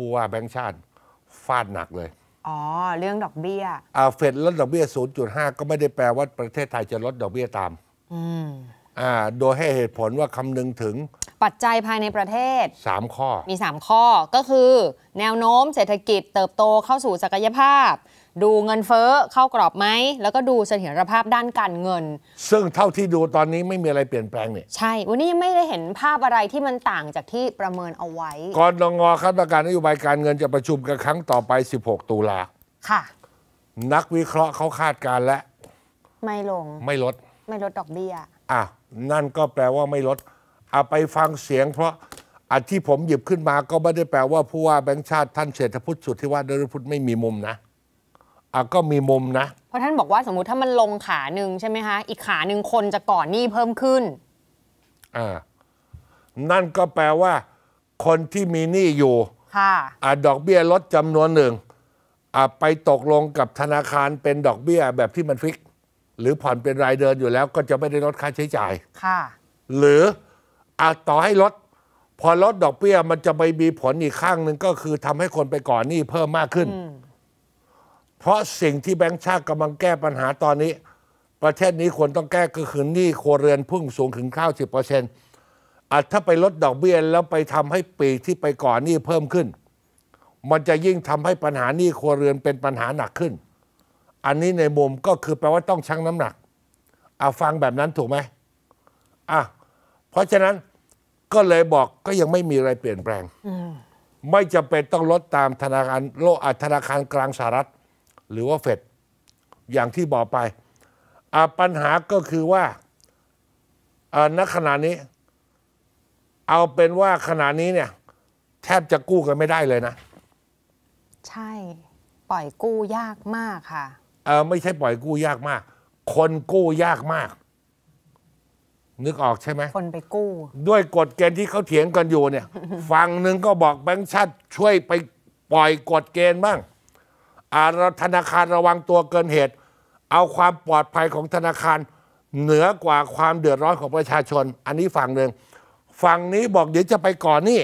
ผู้ว่าแบงค์ชาติฟาดหนักเลย อ๋อ เรื่องดอกเบี้ยอ่าเฟดลดดอกเบี้ย 0.5 ก็ไม่ได้แปลว่าประเทศไทยจะลดดอกเบี้ยตาม อืมโดยให้เหตุผลว่าคำนึงถึง ปัจจัยภายในประเทศ 3 ข้อ มี 3 ข้อก็คือ แนวโน้มเศรษฐกิจเติบโตเข้าสู่ศักยภาพ ดูเงินเฟ้อเข้ากรอบไหม แล้วก็ดูเสถียรภาพด้านการเงิน ซึ่งเท่าที่ดูตอนนี้ไม่มีอะไรเปลี่ยนแปลงเนี่ยใช่วันนี้ยังไม่ได้เห็นภาพอะไรที่มันต่างจากที่ประเมินเอาไว้กรงงครับประการนโยบายการเงินจะประชุมกันครั้งต่อไป 16ตุลาค่ะนักวิเคราะห์เขาคาดการและ ไม่ลงไม่ลดไม่ลดดอกเบี้ยอ่ะนั่นก็แปลว่าไม่ลดเอาไปฟังเสียงเพราะอันที่ผมหยิบขึ้นมา ก็ไม่ได้แปลว่าผู้ว่าแบงค์ชาติท่านเศรษฐพุทธสุดที่ว่าดรพุทธไม่มีมุมนะ อ่ะก็มีมุมนะ เพราะท่านบอกว่าสมมติถ้ามันลงขาหนึ่งใช่ไหมคะอีกขาหนึ่งคนจะก่อนหนี้เพิ่มขึ้น อ่า นั่นก็แปลว่า คนที่มีหนี้อยู่ ค่ะ อ่าดอกเบี้ยลดจำนวนหนึ่งอ่าไปตกลงกับธนาคารเป็นดอกเบี้ยแบบที่มันฟิกหรือผ่อนเป็นรายเดือนอยู่แล้วก็จะไม่ได้ลดค่าใช้จ่าย ค่ะ หรืออจต่อให้ลดพอลดดอกเบี้ย มันจะไปมีผลอีกข้างหนึ่งก็คือทำให้คนไปก่อนหนี้เพิ่มมากขึ้น เพราะสิ่งที่แบงค์ชาติกำลังแก้ปัญหาตอนนี้ ประเทศนี้ควรต้องแก้ก็คือ หนี้ครัวเรือนพุ่งสูงถึงก้าสิบเปอร์เซ็นต์อาจถ้าไปลดดอกเบี้ยแล้วไปทำให้ปีที่ไปก่อนหนี้เพิ่มขึ้น มันจะยิ่งทำให้ปัญหาหนี้ครัวเรือนเป็นปัญหาหนักขึ้นอันนี้ในมุมก็คือแปลว่าต้องชั่งน้ำหนักเอาฟังแบบนั้นถูกไหมอ่ะเพราะฉะนั้นก็เลยบอกก็ยังไม่มีอะไรเปลี่ยนแปลงไม่จำเป็นต้องลดตามธนาคาร โลกธนาคารกลางสหรัฐ หรือว่าเฟดอย่างที่บอกไป ปัญหาก็คือว่าณขณะนี้ เอาเป็นว่าขณะนี้เนี่ย แทบจะกู้กันไม่ได้เลยนะ ใช่ ปล่อยกู้ยากมากค่ะเออ ไม่ใช่ปล่อยกู้ยากมาก คนกู้ยากมาก นึกออกใช่ไหม คนไปกู้ ด้วยกฎเกณฑ์ที่เขาเถียงกันอยู่เนี่ย ฝั่งหนึ่งก็บอกแบงค์ชาติช่วยไปปล่อยกฎเกณฑ์บ้าง อาธนาคารระวังตัวเกินเหตุ เอาความปลอดภัยของธนาคาร เหนือกว่าความเดือดร้อนของประชาชน อันนี้ฝั่งหนึ่ง ฝั่งนี้บอกเดี๋ยวจะไปก่อนนี่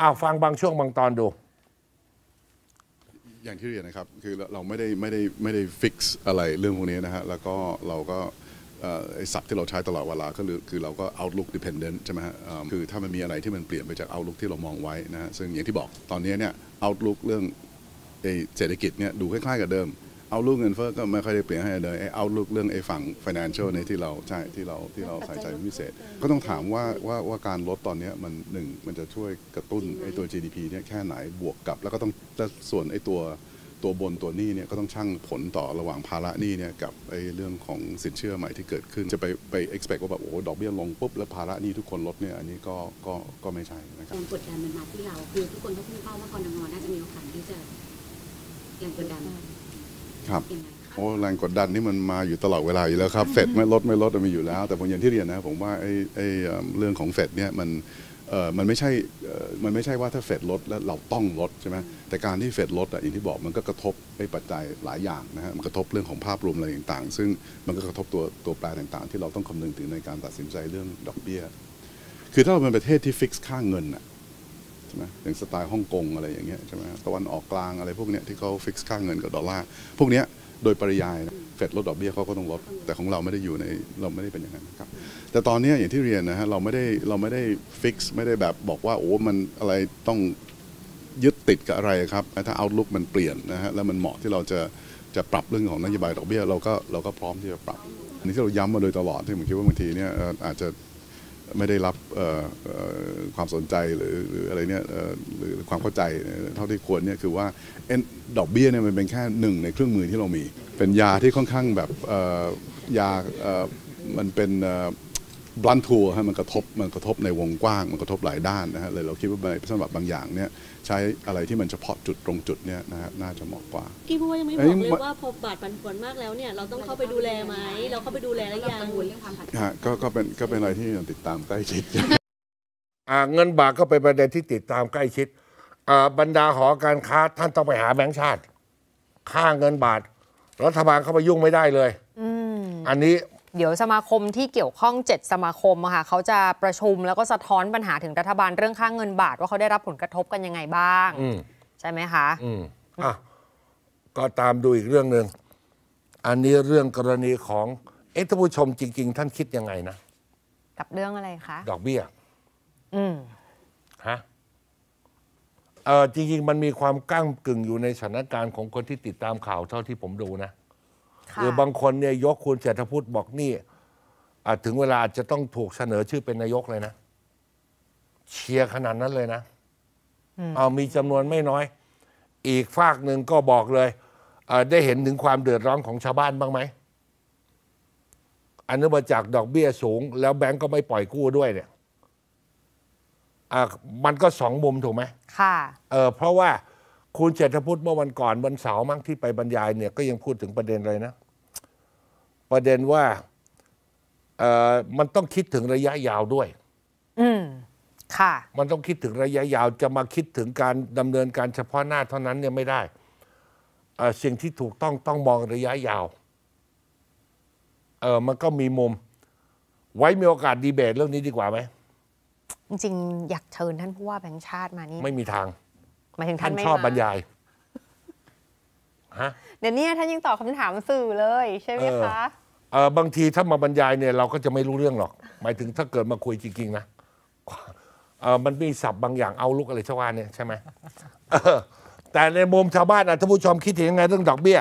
อ้าวฟังบางช่วงบางตอนดูอย่างที่เรียนนะครับ คือ เราไม่ได้ไม่ได้ไม่ได้ฟิกซ์อะไรเรื่องพวกนี้นะฮะแล้วก็เราก็ไอ้ศัพท์ที่เราใช้ตลอดเวลาก็คือคือ เราก็ outlook dependent ใช่ไหมฮะคือถ้ามันมีอะไรที่มันเปลี่ยนไปจาก outlook ที่เรามองไว้นะฮะซึ่งอย่างที่บอกตอนนี้เนี่ย outlook เรื่องเศรษฐกิจเนี่ยดูคล้ายๆกับเดิมเอาลูกเงินเฟ้อก็ไม่ค่อยได้เปลี่ยนให้เลยเอาลูกเรื่องไอ้ฝั่ง financial ในที่เราใช่ที่เราที่เราใส่ใจพิเศษ ก็ต้องถามว่าว่าว่าการลดตอนนี้มันหนึ่งมันจะช่วยกระตุ้นไอ้ตัว GDP เนี่ยแค่ไหน บวกกับ แล้วก็ต้องส่วนไอ้ตัวตัวบนตัวนี้เนี่ยก็ต้องชั่งผลต่อระหว่างภาระหนี้เนี่ย กับไอ้เรื่องของสินเชื่อใหม่ที่เกิดขึ้นจะไปไป expect ว่าแบบโอ้ดอกเบี้ยลงปุ๊บแล้วภาระหนี้ทุกคนลดเนี่ย อันนี้ก็ก็ก็ไม่ใช่นะครับการกดดันมันมาที่เราคือทุกคนองพึ่งเป้าว่ากรนงนน่าจะมีโอกาสที่จะแรงกดดันครับโอ้แรงกดดันนี่มันมาอยู่ตลอดเวลาอยู่แล้วครับเฟดไม่ลดไม่ลดมันอยู่แล้ว แต่ผมอย่างที่เรียนนะผมว่าไอ้ไอ้เรื่องของเฟดเนี่ยมันมันไม่ใช่มันไม่ใช่ว่าถ้าเฟดลดแล้วเราต้องลดใช่ไหมแต่การที่เฟดลดอ่ะอย่างที่บอกมันก็กระทบไปปัจจัยหลายอย่างนะฮะมันกระทบเรื่องของภาพรวมอะไรต่างๆ ซึ่งมันก็กระทบตัวตัวแปรต่างๆ ที่เราต้องคำนึงถึงในการตัดสินใจเรื่องดอกเบี้ยคือถ้าเราเป็นประเทศที่ฟิกซ์ค่าเงินอ่ะหมอย่างสไตล์ฮ่องกงอะไรอย่างเงี้ยใช่ไหมตะวันออกกลางอะไรพวกเนี้ยที่เขาฟิกซ์ค่าเงินกับดอลลาร์พวกเนี้ยโดยปริยายเฟดลดดอกเบี้ยเขาก็ต้องลดแต่ของเราไม่ได้อยู่ในเราไม่ได้เป็นอย่างนั้นครับแต่ตอนนี้อย่างที่เรียนนะฮะเราไม่ได้เราไม่ได้ฟิกซ์ไม่ได้แบบบอกว่าโอ้ มันอะไรต้องยึดติดกับอะไรครับถ้าเอาลุกมันเปลี่ยนนะฮะแล้วมันเหมาะที่เราจะจะปรับเรื่องของนโยบายดอกเบี้ยเราก็เราก็พร้อมที่จะปรับอันนี้ที่เราย้ำมาโดยตลอดที่ผมคิดว่าบางทีเนี่ยอาจจะไม่ได้รับความสนใจหรืออะไรเนี่ยหรือความเข้าใจเท่าที่ควรเนี่ยคือว่าดอกเบี้ยเนี่ยมันเป็นแค่หนึ่งในเครื่องมือที่เรามี เป็นยาที่ค่อนข้างแบบยามันเป็นบลันทัวร์มันกระทบมันกระทบในวงกว้าง มันกระทบหลายด้านนะฮะเลยเราคิดว่าสำหรับบางอย่างเนี่ย ใช้อะไรที่มันเฉพาะจุดตรงจุดเนี่ยนะฮะ น่าจะเหมาะกว่าพี่พูดยังไม่บอกเลยว่าพอบาดปันผลมากแล้วเนี่ย เราต้องเข้าไปดูแลไหมเราเข้าไปดูแลแล้วยังฮะก็ก็เป็นก็เป็นอะไรที่ติดตามใกล้ชิดเงินบาทก็เป็นประเด็นที่ติดตามใกล้ชิดบรรดาหอการค้าท่านต้องไปหาแบงก์ชาติค่าเงินบาทรัฐบาลเข้าไปยุ่งไม่ได้เลยอันนี้เดี๋ยวสมาคมที่เกี่ยวข้อง7สมาคมค่ะเขาจะประชุมแล้วก็สะท้อนปัญหาถึงรัฐบาลเรื่องค่างเงินบาทว่าเขาได้รับผลกระทบกันยังไงบ้างใช่ไหมคะ อืมอ่ะ ก็ตามดูอีกเรื่องหนึ่งอันนี้เรื่องกรณีของ เอ๊ะท่านผู้ชมจริง ๆ ท่านคิดยังไงนะ กับเรื่องอะไรคะ ดอกเบี้ย อืมฮะเออจริง ๆ มันมีความก้างกึ่งอยู่ในสถานการณ์ของคนที่ติดตามข่าวเท่าที่ผมดูนะหรือบางคนเนี่ยยกคุณเศรษฐพุทธบอกนี่ ถึงเวลาจะต้องถูกเสนอชื่อเป็นนายกเลยนะ เชียร์ขนาดนั้นเลยนะเอามีจำนวนไม่น้อย อีกฝากหนึ่งก็บอกเลยเได้เห็นถึงความเดือดร้อนของชาวบ้านบ้างไหม อันนี้มาจากดอกเบี้ยสูง แล้วแบงก์ก็ไม่ปล่อยกู้ด้วย เนี่ยมันก็สองมุมถูกไหม ค่ะเออเพราะว่าคุณเจตพุทธเมื่อวันก่อนวันเสาร์มั้งที่ไปบรรยายเนี่ยก็ยังพูดถึงประเด็นอะไรนะประเด็นว่ามันต้องคิดถึงระยะยาวด้วย อืมค่ะ มันต้องคิดถึงระยะยาว จะมาคิดถึงการดำเนินการเฉพาะหน้าเท่านั้นเนี่ยไม่ได้เสิ่งที่ถูกต้องต้องมองระยะยาวเออมันก็มีมุม ไว้มีโอกาสดีเบตเรื่องนี้ดีกว่าไหมจริงๆ อยากเชิญท่านผู้ว่าแบงค์ชาติมานี่ไม่มีทางมายถึงท่านชอบบรรยาย ฮะ เดี๋ยวนี้ท่านยังตอบคาถามสื่อเลย ใช่ไหมคะ เออบางทีถ้ามาบรรยายเนี่ยเราก็จะไม่รู้เรื่องหรอก หมายถึงถ้าเกิดมาคุยจริงๆนะ เออมันมีศัพท์บางอย่างเอาลุกอะไรชาวบ้านเนี่ยใช่ไหม แต่ในมุมชาวบ้านนะท่านผู้ชมคิดเห็นยังไงเรื่องดอกเบี้ย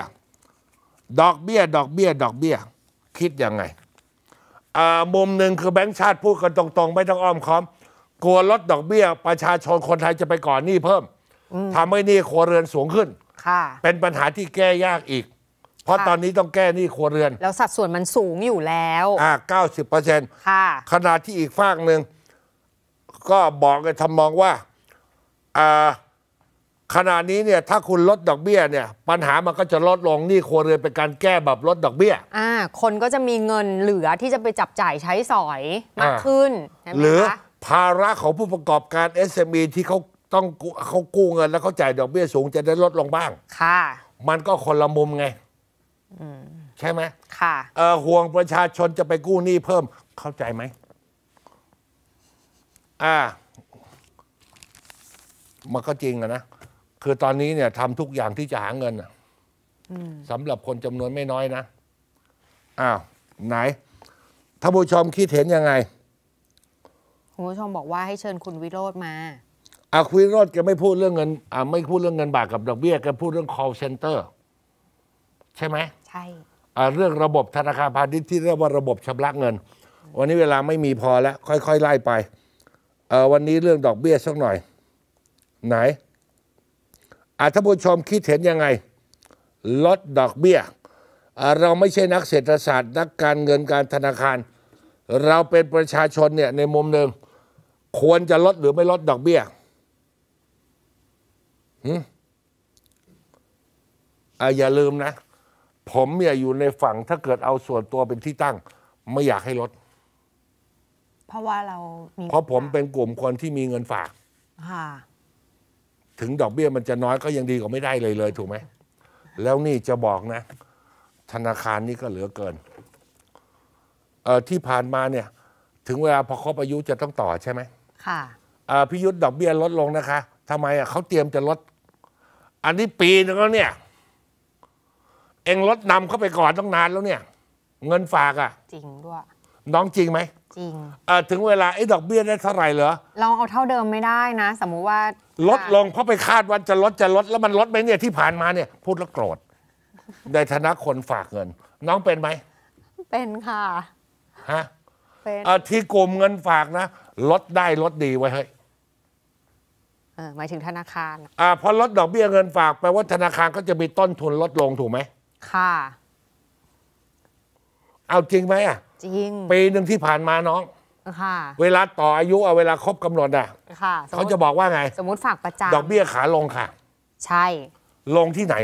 ดอกเบี้ย ดอกเบี้ย ดอกเบี้ย คิดยังไงมุมหนึ่งคือแบงค์ชาติพูดกันตรง ๆไม่ต้องอ้อมค้อม กลัวลดดอกเบี้ยประชาชนคนไทยจะไปก่อนหนี้เพิ่มทำให้นี่ครัวเรือนสูงขึ้นค่ะเป็นปัญหาที่แก้ยากอีก เพราะะตอนนี้ต้องแก้หนี้ครัวเรือน แล้วสัดส่วนมันสูงอยู่แล้ว อ่าเก้าสิบเปอร์เซ็นต์ค่ะขณะที่อีกฝากหนึ่งก็บอกันทามองว่าอ่า ขณะนี้เนี่ยถ้าคุณลดดอกเบี้ยเนี่ย ปัญหามันก็จะลดลงหนี่ครัวเรือนเป็นการแก้แบบลดดอกเบี้ย อ่า คนก็จะมีเงินเหลือที่จะไปจับจ่ายใช้สอยมากขึ้นใช่ไหมหรือภาระของผู้ประกอบการ SME ที่เขาต้องเขากู้เงินแล้วเขาจ่ายดอกเบี้ยสูงจะได้ลดลงบ้าง ค่ะ มันก็คนละมุมไงใช่ไหม ค่ะ ห่วงประชาชนจะไปกู้หนี้เพิ่มเข้าใจไหม อ่า มันก็จริงอะนะ คือตอนนี้เนี่ยทำทุกอย่างที่จะหาเงินสำหรับคนจำนวนไม่น้อยนะ อ้าว ไหนท่านผู้ชมคิดเห็นยังไงคุณผู้ชมบอกว่าให้เชิญคุณวิโรธมาอาคุยรอดแกไม่พูดเรื่องเงินอ่าไม่พูดเรื่องเงินบาทกับดอกเบี้ยแกพูดเรื่อง call center ใช่ไหมใช่อ่เรื่องระบบธนาคารพาณิชย์ที่เรียกว่าระบบชำระเงิน วันนี้เวลาไม่มีพอแล้วค่อยๆไล่ไปเออวันนี้เรื่องดอกเบี้ยสักหน่อย ไหนอาท่านผู้ชมคิดเห็นยังไง ลดดอกเบี้ยเราไม่ใช่นักเศรษฐศาสตร์ นักการเงินการธนาคาร เราเป็นประชาชนเนี่ยในมุมหนึ่งควรจะลดหรือไม่ลดดอกเบี้ยอย่าลืมนะ ผมเนี่ยอยู่ในฝั่งถ้าเกิดเอาส่วนตัวเป็นที่ตั้ง ไม่อยากให้ลด เพราะว่าเรามีเพราะผมเป็นกลุ่มคนที่มีเงินฝากถึงดอกเบี้ยมันจะน้อยก็ยังดีกว่าไม่ได้เลยเลยถูกไหม แล้วนี่จะบอกนะ ธนาคารนี่ก็เหลือเกินเออที่ผ่านมาเนี่ย ถึงเวลาพอครบอายุจะต้องต่อใช่ไหมค่ะพิยุทธ์ดอกเบี้ยลดลงนะคะทำไมอ่ะเขาเตรียมจะลดอันนี้ปีนึงแล้วเนี่ย เองลดนำเข้าไปก่อนต้องนานแล้วเนี่ย เงินฝากอ่ะ จริงด้วย น้องจริงไหมจริงถึงเวลาไอ้ดอกเบี้ยได้เท่าไหร่เหรอลองเอาเท่าเดิมไม่ได้นะ สมมุติว่าลดลงเพราะไปคาดว่าจะลดจะลดแล้วมันลดไหมเนี่ยที่ผ่านมาเนี่ย พูดแล้วโกรธในฐานะคนฝากเงิน น้องเป็นไหมเป็นค่ะฮะเป็นที่กลุ่มเงินฝากนะลดได้ลดดีไว้เฮ้ยหมายถึงธนาคารอ่าพอลดดอกเบี้ยเงินฝากแปลว่าธนาคาร ก็จะมีต้นทุนลดลงถูกไหม ค่ะ เอาจริงไหมอ่ะจริง ปีหนึ่งที่ผ่านมาน้องค่ะ เวลาต่ออายุเอาเวลาครบกำหนดอ่ะค่ะเขาจะบอกว่าไงสมมติฝากประจำดอกเบี้ยขาลงค่ะ ใช่ ลงที่ไหน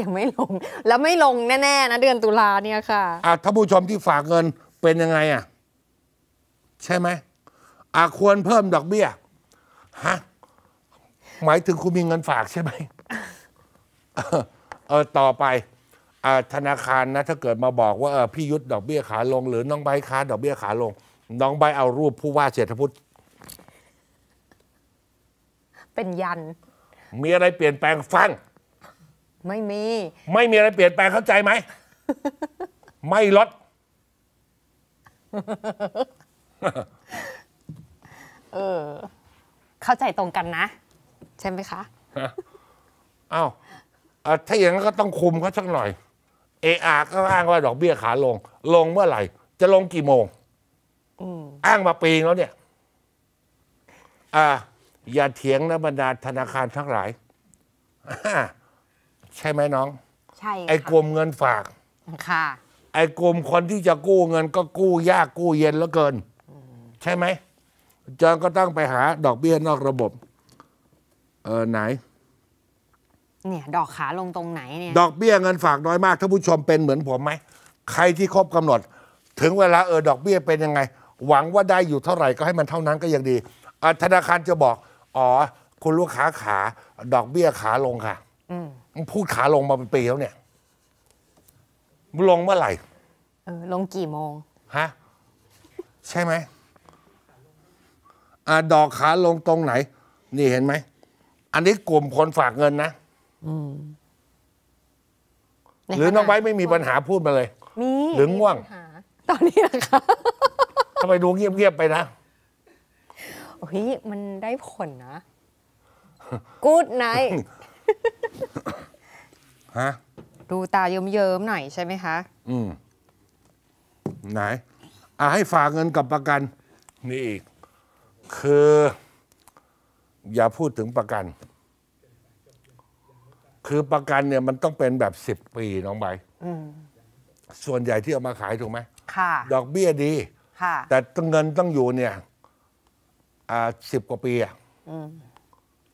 ยังไม่ลง แล้วไม่ลงแน่ๆนะเดือนตุลาเนี่ยค่ะอ่าท่านผู้ชมที่ฝากเงินเป็นยังไงอ่ะใช่ไหมอ่ะควรเพิ่มดอกเบี้ยฮะหมายถึงคุณมีเงินฝากใช่ไหมเออต่อไปธนาคารนะถ้าเกิดมาบอกว่าพี่ยุทธดอกเบี้ยขาลงหรือน้องใบค้าดอกเบี้ยขาลง น้องใบเอารูปผู้ว่าเศรษฐพุทธเป็นยัน มีอะไรเปลี่ยนแปลงฟัง ไม่มี ไม่มีอะไรเปลี่ยนแปลงเข้าใจไหม ไม่ลดเออเข้าใจตรงกันนะใช่ไหมคะอ้าวถ้าอย่างนั้นก็ต้องคุมเขาสักหน่อย เออาก็อ้างว่าดอกเบี้ยขาลง ลงเมื่อไหร่จะลงกี่โมงอ้างมาปีแล้วเนี่ย อ่า อย่าเถียงนะบรรดาธนาคารทั้งหลายใช่ไหมน้องใช่ไอ้กลุ่มเงินฝากค่ะ ไอ้กลุ่มคนที่จะกู้เงินก็กู้ยากกู้เย็นแล้วเกินใช่ไหมจอนก็ต้องไปหาดอกเบี้ยนอกระบบ เออไหน เนี่ย ดอกขาลงตรงไหนเนี่ย ดอกเบี้ยเงินฝากน้อยมากท่านผู้ชมเป็นเหมือนผมไหม ใครที่ครบกำหนด ถึงเวลาเออดอกเบี้ยเป็นยังไง หวังว่าได้อยู่เท่าไหร่ก็ให้มันเท่านั้นก็ยังดีธนาคารจะบอก อ๋อ คุณลูกค้าขา ดอกเบี้ยขาลงค่ะมพูดขาลงมาเป็นปีแล้ว เนี่ย ลงเมื่อไหร่ เออลงกี่โมง ฮะ ใช่ไหมอดอกขาลงตรงไหน นี่เห็นไหม อันนี้กลุ่มคนฝากเงินนะหรือน้องไว้ไม่มีปัญหาพูดมาเลยหรือง่วงตอนนี้นะคะทำไมดูเงียบๆไปนะ โอ้ยมันได้ผลนะกูดไนฮะ ดูตาเยิ้มๆหน่อยใช่ไหมคะ อืม ไหน อ่ะให้ฝากเงินกับประกัน นี่อีกคือ อย่าพูดถึงประกัน คือประกันเนี่ย มันต้องเป็นแบบสิบปีน้องใบส่วนใหญ่ที่เอามาขายถูกไหมค่ะ ดอกเบี้ยดีค่ะแต่ตงเงินต้องอยู่เนี่ยอ่าสิบกว่าปีอ่ะ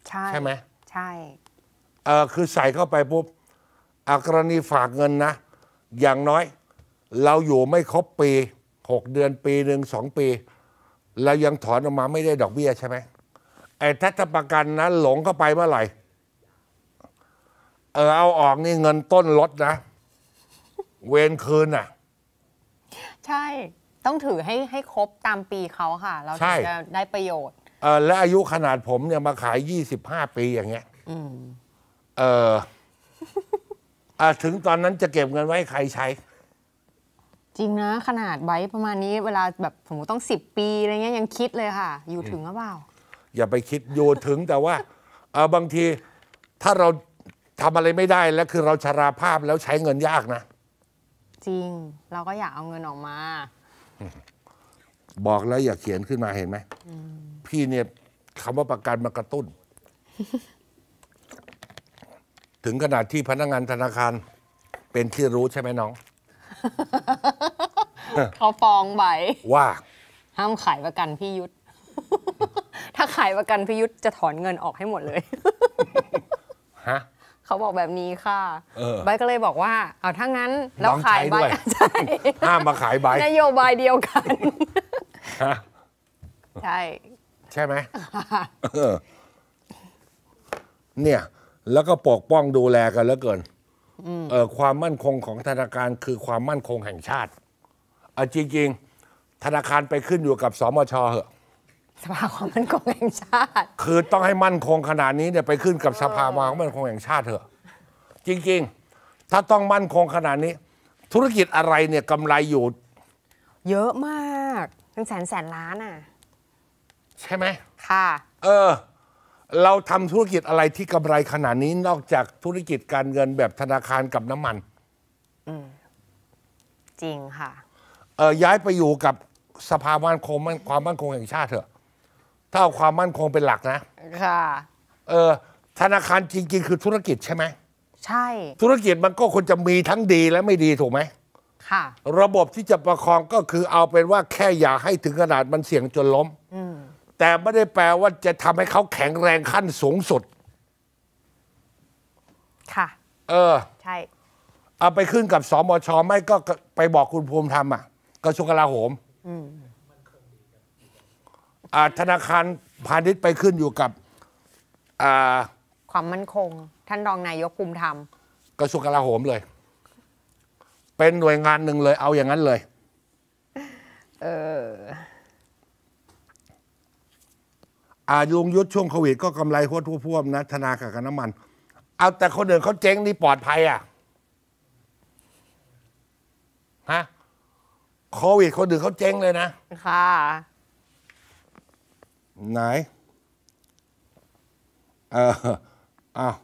ใช่ ใช่ไหมใช่เออคือใส่เข้าไปปุ๊บกรณีฝากเงินนะ อย่างน้อย เราอยู่ไม่ครบปีหกเดือนปีหนึ่งสองปีเรายังถอนออกมาไม่ได้ดอกเบี้ยใช่ไหมไอ้ทัศประกันนะหลงเข้าไปเมื่อไหร่เออเอาออกนี่เงินต้นลดนะ เวนคืนอ่ะ ใช่ ต้องถือให้ให้ครบตามปีเขาค่ะ เราถึงจะได้ประโยชน์ เออและอายุขนาดผมเนี่ยมาขายยี่สิบห้าปีอย่างเงี้ยเออถึงตอนนั้นจะเก็บเงินไว้ใครใช้จริงนะ ขนาดไบประมาณนี้เวลาแบบผมต้องสิบปีอะไรเงี้ยยังคิดเลยค่ะ อยู่ถึงหรือเปล่า อย่าไปคิดอยู่ถึงแต่ว่า เออบางทีถ้าเราทำอะไรไม่ได้แล้ว คือเราชราภาพแล้วใช้เงินยากนะ จริงเราก็อยากเอาเงินออกมา บอกแล้วอย่าเขียนขึ้นมาเห็นไหมพี่เนี่ยคำว่าประกันมากระตุ้น ถึงขนาดที่พนักงานธนาคารเป็นที่รู้ใช่ไหมน้องเขาฟ้องไบว่าห้ามขายประกันพี่ยุทธถ้าขายประกันพี่ยุทธจะถอนเงินออกให้หมดเลย ฮะ เขาบอกแบบนี้ค่ะ ใบก็เลยบอกว่า เอาถ้างั้นเราขายใบใช่ห้ามมาขายใบ นโยบายเดียวกัน ฮะ ใช่ ใช่ไหมเออ เนี่ย แล้วก็ปกป้องดูแลกันแล้วเกินความมั่นคงของธนาคารคือความมั่นคงแห่งชาติรองจริง ๆ ธนาคารไปขึ้นอยู่กับสมชเหอะสภาความมั่นคงแห่งชาติคือต้องให้มั่นคงขนาดนี้เนี่ยไปขึ้นกับสภาความมั่นคงแห่งชาติ เถอะ จริง ๆ ถ้าต้องมั่นคงขนาดนี้ ธุรกิจอะไรเนี่ยกำไรอยู่ เยอะมากเป็นแสนแสนล้านอ่ะ ใช่ไหมค่ะ เออ เราทำธุรกิจอะไรที่กำไรขนาดนี้ นอกจากธุรกิจการเงินแบบธนาคารกับน้ำมันอืจริงค่ะเอ่อย้ายไปอยู่กับสภามั่นคงมันความมั่นคงแห่งชาติ เถอะถ้าเอาความมั่นคงเป็นหลักนะ ค่ะ เออ ธนาคารจริงๆ คือธุรกิจใช่ไหม ใช่ ธุรกิจมันก็ควรจะมีทั้งดีและไม่ดีถูกไหม ค่ะ ระบบที่จะประคองก็คือเอาเป็นว่าแค่อย่าให้ถึงขนาดมันเสี่ยงจนล้มแต่ไม่ได้แปลว่าจะทำให้เขาแข็งแรงขั้นสูงสุด ค่ะ เออ ใช่ เอาไปขึ้นกับสมชไม่ก็ไปบอกคุณภูมิธรรมอ่ะกระทรวงกลาโหมธนาคารพาณิชย์ไปขึ้นอยู่กับความมั่นคง ท่านรองนายกภูมิธรรม กระทรวงกลาโหมเลย เป็นหน่วยงานหนึ่งเลยเอาอย่างนั้นเลย เอออายุงยุทธช่วงโควิดก็กำไรหัวทุ่พ่วมนะ ธนาคารกับน้ำมัน เอาแต่คนอื่นเขาเจ๊งนี่ปลอดภัย อ่ะ ฮะโควิดคนอื่นเขาเจ๊งเลยนะ ค่ะ ไหน เอออ้าว